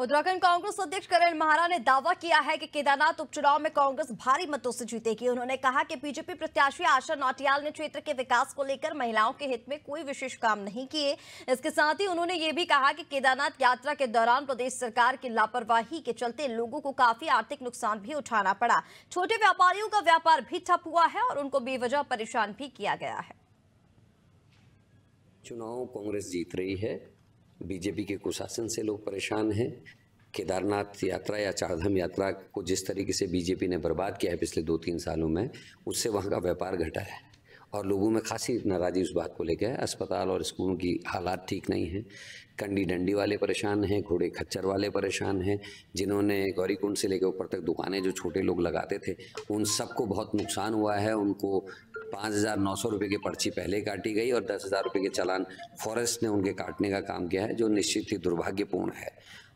उत्तराखंड कांग्रेस अध्यक्ष करण महारा ने दावा किया है कि केदारनाथ उपचुनाव में कांग्रेस भारी मतों से जीतेगी उन्होंने कहा कि बीजेपी प्रत्याशी आशा नौटियाल ने क्षेत्र के विकास को लेकर महिलाओं के हित में कोई विशेष काम नहीं किए इसके साथ ही उन्होंने ये भी कहा कि केदारनाथ यात्रा के दौरान प्रदेश सरकार की लापरवाही के चलते लोगों को काफी आर्थिक नुकसान भी उठाना पड़ा छोटे व्यापारियों का व्यापार भी ठप हुआ है और उनको बेवजह परेशान भी किया गया है चुनाव कांग्रेस जीत रही है बीजेपी के कुशासन से लोग परेशान हैं केदारनाथ यात्रा या चारधाम यात्रा को जिस तरीके से बीजेपी ने बर्बाद किया है पिछले दो तीन सालों में उससे वहाँ का व्यापार घटा है और लोगों में खासी नाराजी उस बात को लेकर है अस्पताल और स्कूलों की हालात ठीक नहीं हैं कंडी डंडी वाले परेशान हैं घोड़े खच्चर वाले परेशान हैं जिन्होंने गौरीकुंड से लेकर ऊपर तक दुकानें जो छोटे लोग लगाते थे उन सबको बहुत नुकसान हुआ है उनको पाँच हज़ार नौ सौ रुपये की पर्ची पहले काटी गई और दस हज़ार रुपये के चालान फॉरेस्ट ने उनके काटने का काम किया है जो निश्चित ही दुर्भाग्यपूर्ण है